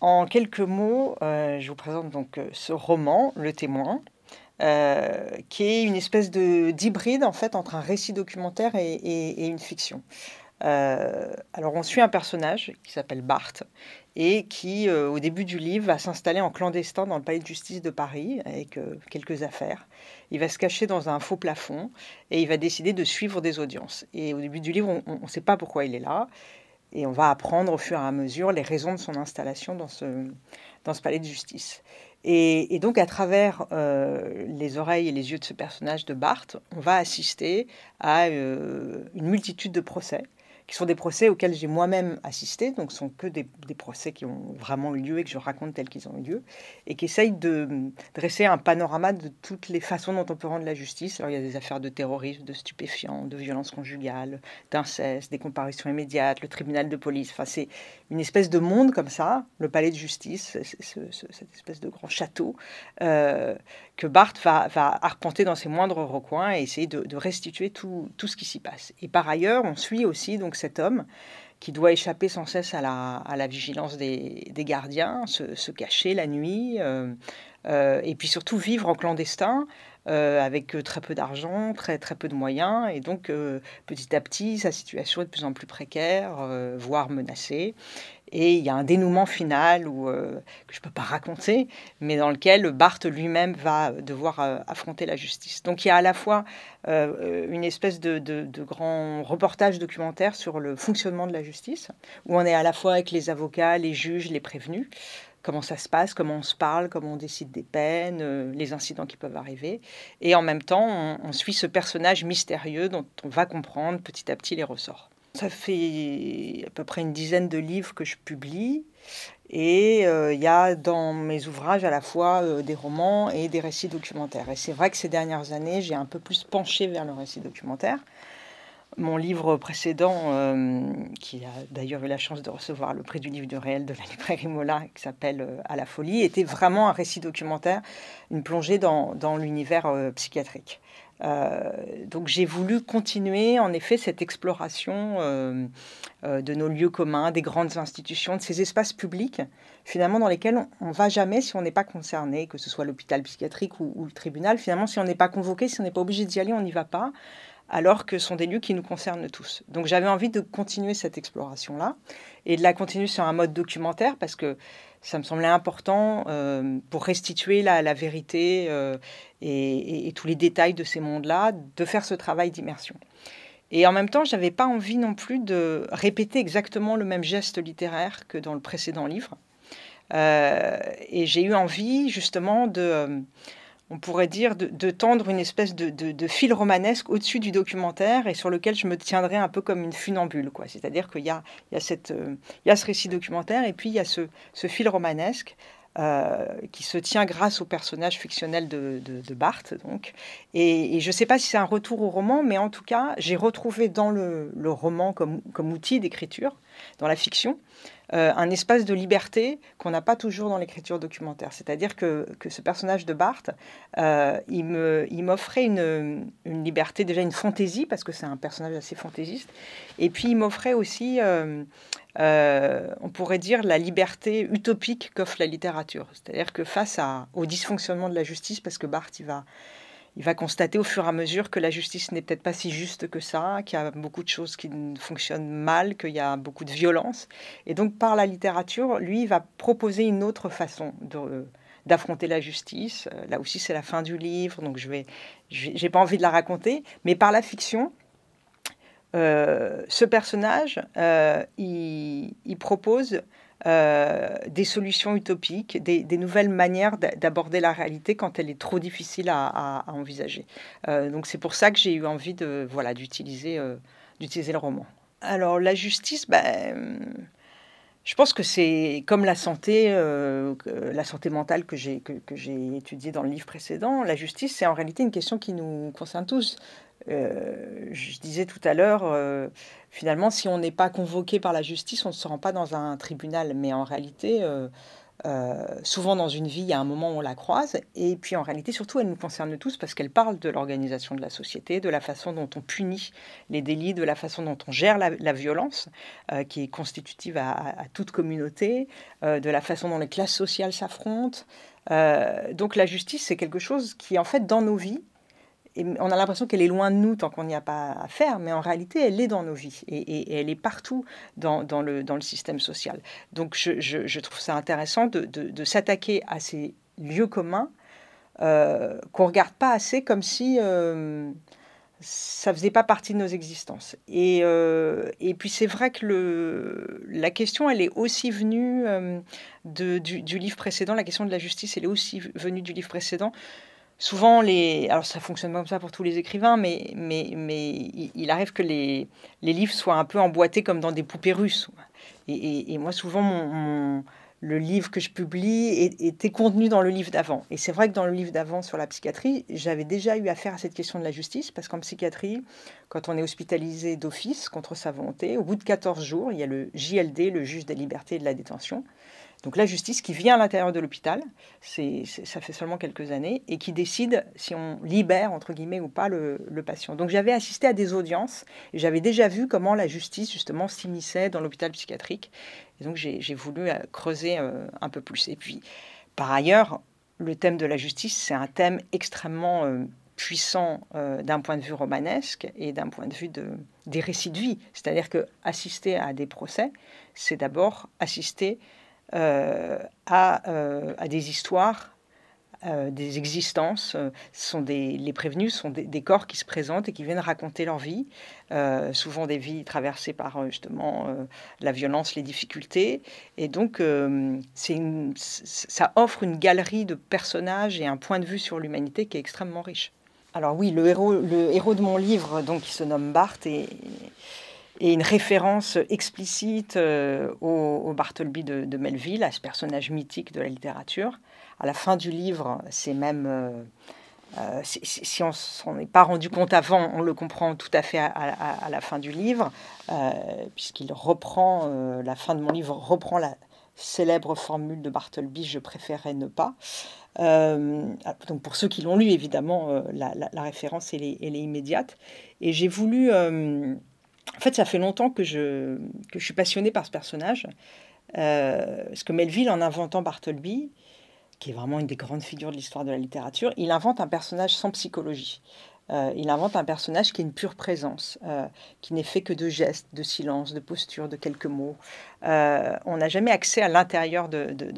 En quelques mots, euh, je vous présente donc euh, ce roman, Le Témoin, euh, qui est une espèce de d'hybride en fait entre un récit documentaire et, une fiction. alors on suit un personnage qui s'appelle Barthes et qui, au début du livre, va s'installer en clandestin dans le palais de justice de Paris avec quelques affaires. Il va se cacher dans un faux plafond et il va décider de suivre des audiences. Et au début du livre, on ne sait pas pourquoi il est là et on va apprendre au fur et à mesure les raisons de son installation dans ce, palais de justice. Et, donc à travers euh, les oreilles et les yeux de ce personnage de Barthes, on va assister à euh, une multitude de procès qui sont des procès auxquels j'ai moi-même assisté, donc ce sont que des, procès qui ont vraiment eu lieu et que je raconte tels qu'ils ont eu lieu, et qui essayent de dresser un panorama de toutes les façons dont on peut rendre la justice. Alors il y a des affaires de terrorisme, de stupéfiants, de violences conjugales, d'inceste, des comparutions immédiates, le tribunal de police, enfin c'est une espèce de monde comme ça, le palais de justice, cette espèce de grand château, euh, que Barthes va, arpenter dans ses moindres recoins et essayer de, restituer tout, tout, ce qui s'y passe. Et par ailleurs, on suit aussi donc cet homme qui doit échapper sans cesse à la, vigilance des, gardiens, se, cacher la nuit, euh, euh, et puis surtout vivre en clandestin, euh, avec très peu d'argent, très, très peu de moyens. Et donc, petit à petit, sa situation est de plus en plus précaire, voire menacée. Et il y a un dénouement final où, euh, que je ne peux pas raconter, mais dans lequel Barthes lui-même va euh, devoir euh, affronter la justice. Donc il y a à la fois une espèce de, grand reportage documentaire sur le fonctionnement de la justice, où on est à la fois avec les avocats, les juges, les prévenus, comment ça se passe, comment on se parle, comment on décide des peines, les incidents qui peuvent arriver. Et en même temps, on suit ce personnage mystérieux dont on va comprendre petit à petit les ressorts. Ça fait à peu près une dizaine de livres que je publie. Et euh, il y a dans mes ouvrages à la fois euh, des romans et des récits documentaires. Et c'est vrai que ces dernières années, j'ai un peu plus penché vers le récit documentaire. Mon livre précédent, euh, qui a d'ailleurs eu la chance de recevoir le prix du livre du réel de la librairie Mola, qui s'appelle À la folie, était vraiment un récit documentaire, une plongée dans l'univers psychiatrique. Euh, donc j'ai voulu continuer en effet cette exploration euh, euh, de nos lieux communs, des grandes institutions, de ces espaces publics finalement dans lesquels on ne va jamais si on n'est pas concerné, que ce soit l'hôpital psychiatrique ou, le tribunal. Finalement, si on n'est pas convoqué, si on n'est pas obligé d'y aller, on n'y va pas alors que sont des lieux qui nous concernent tous. Donc j'avais envie de continuer cette exploration-là et de la continuer sur un mode documentaire parce que ça me semblait important euh, pour restituer la, vérité euh, et, tous les détails de ces mondes-là, de faire ce travail d'immersion. Et en même temps, je n'avais pas envie non plus de répéter exactement le même geste littéraire que dans le précédent livre. Euh, et j'ai eu envie justement de on pourrait dire, de, tendre une espèce de, de, fil romanesque au-dessus du documentaire et sur lequel je me tiendrai un peu comme une funambule. quoi. C'est-à-dire qu'il y a, il y, a cette, euh, ce récit documentaire et puis il y a ce, fil romanesque euh, qui se tient grâce au personnage fictionnel de, de Barthes. Donc. Et, je ne sais pas si c'est un retour au roman, mais en tout cas, j'ai retrouvé dans le, roman comme, comme outil d'écriture dans la fiction, euh, un espace de liberté qu'on n'a pas toujours dans l'écriture documentaire. C'est-à-dire que, que, ce personnage de Barthes, euh, il m'offrait il une, une, liberté, déjà une fantaisie, parce que c'est un personnage assez fantaisiste, et puis il m'offrait aussi, euh, on pourrait dire, la liberté utopique qu'offre la littérature. C'est-à-dire que face à, au dysfonctionnement de la justice, parce que Barthes, il va il va constater au fur et à mesure que la justice n'est peut-être pas si juste que ça, qu'il y a beaucoup de choses qui fonctionnent mal, qu'il y a beaucoup de violence. Et donc par la littérature, lui, il va proposer une autre façon d'affronter la justice. Euh, là aussi, c'est la fin du livre, donc je vais, j'ai pas envie de la raconter. Mais par la fiction, euh, ce personnage, euh, il, il, propose euh, des solutions utopiques, des, nouvelles manières d'aborder la réalité quand elle est trop difficile à, envisager. Euh, donc c'est pour ça que j'ai eu envie de voilà d'utiliser euh, d'utiliser le roman. Alors la justice, ben je pense que c'est comme la santé, euh, la santé mentale que j'ai que, j'ai étudiée dans le livre précédent. La justice, c'est en réalité une question qui nous concerne tous. Euh, je disais tout à l'heure, euh, finalement, si on n'est pas convoqué par la justice, on ne se rend pas dans un tribunal. Mais en réalité, euh, souvent dans une vie, il y a un moment où on la croise, et puis en réalité, surtout, elle nous concerne tous parce qu'elle parle de l'organisation de la société, de la façon dont on punit les délits, de la façon dont on gère la, violence, euh, qui est constitutive à, toute communauté, euh, de la façon dont les classes sociales s'affrontent. donc la justice, c'est quelque chose qui, en fait, dans nos vies, on a l'impression qu'elle est loin de nous tant qu'on n'y a pas à faire, mais en réalité, elle est dans nos vies et, elle est partout dans, le, dans le système social. Donc, je, trouve ça intéressant de, s'attaquer à ces lieux communs euh, qu'on ne regarde pas assez comme si euh, ça ne faisait pas partie de nos existences. Et, euh, et puis c'est vrai que le, la question, elle est aussi venue du, du, livre précédent, la question de la justice, elle est aussi venue du livre précédent souvent les alors ça fonctionne pas comme ça pour tous les écrivains mais il arrive que les, livres soient un peu emboîtés comme dans des poupées russes et, moi souvent le livre que je publie était contenu dans le livre d'avant et c'est vrai que dans le livre d'avant sur la psychiatrie j'avais déjà eu affaire à cette question de la justice parce qu'en psychiatrie quand on est hospitalisé d'office contre sa volonté au bout de 14 jours il y a le JLD le juge des libertés et de la détention donc la justice qui vient à l'intérieur de l'hôpital, c'est, ça fait seulement quelques années, et qui décide si on libère, entre guillemets, ou pas le, patient. Donc j'avais assisté à des audiences, et j'avais déjà vu comment la justice, justement, s'immisçait dans l'hôpital psychiatrique. Et donc j'ai voulu euh, creuser euh, un peu plus. Et puis, par ailleurs, le thème de la justice, c'est un thème extrêmement euh, puissant d'un point de vue romanesque et d'un point de vue de, des récits de vie. C'est-à-dire que assister à des procès, c'est d'abord assister euh, euh, à, des histoires, euh, des existences. sont les prévenus sont des, corps qui se présentent et qui viennent raconter leur vie, souvent des vies traversées par justement la violence, les difficultés. Et donc, une, ça offre une galerie de personnages et un point de vue sur l'humanité qui est extrêmement riche. Alors oui, le héros, le héros de mon livre, donc, qui se nomme Barthes, est, et une référence explicite euh, au, Bartholby Bartleby de, Melville, à ce personnage mythique de la littérature. À la fin du livre, c'est même, euh, euh, si on s'en est pas rendu compte avant, on le comprend tout à fait à, la fin du livre, puisqu'il reprend, la fin de mon livre reprend la célèbre formule de Bartleby, je préférerais ne pas. donc pour ceux qui l'ont lu, évidemment, la, référence, est, est immédiate. Et j'ai voulu en fait, ça fait longtemps que je, suis passionné par ce personnage. Euh, parce que Melville, en inventant Bartleby, qui est vraiment une des grandes figures de l'histoire de la littérature, il invente un personnage sans psychologie. Euh, il invente un personnage qui est une pure présence, euh, qui n'est fait que de gestes, de silence, de postures, de quelques mots. Euh, on n'a jamais accès à l'intérieur de, de,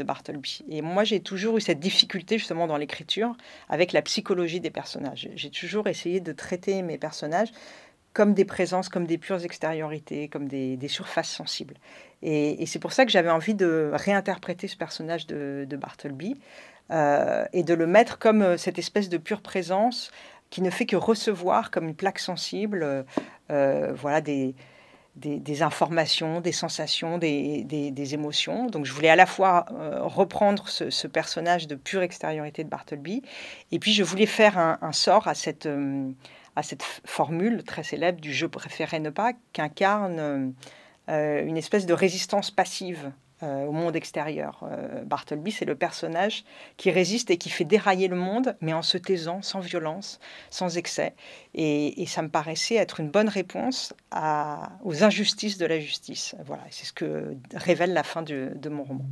Et moi, j'ai toujours eu cette difficulté justement dans l'écriture avec la psychologie des personnages. J'ai toujours essayé de traiter mes personnages comme des présences, comme des pures extériorités, comme des, surfaces sensibles. Et, c'est pour ça que j'avais envie de réinterpréter ce personnage de, de Bartleby euh, et de le mettre comme euh, cette espèce de pure présence qui ne fait que recevoir comme une plaque sensible euh, voilà des, des, informations, des sensations, des, émotions. Donc je voulais à la fois reprendre ce, personnage de pure extériorité de Bartleby et puis je voulais faire un sort à cette à cette formule très célèbre du je préférais ne pas qu'incarne euh, une espèce de résistance passive euh, au monde extérieur. Euh, Bartleby, c'est le personnage qui résiste et qui fait dérailler le monde, mais en se taisant, sans violence, sans excès. Et, ça me paraissait être une bonne réponse aux injustices de la justice. Voilà, c'est ce que révèle la fin de mon roman.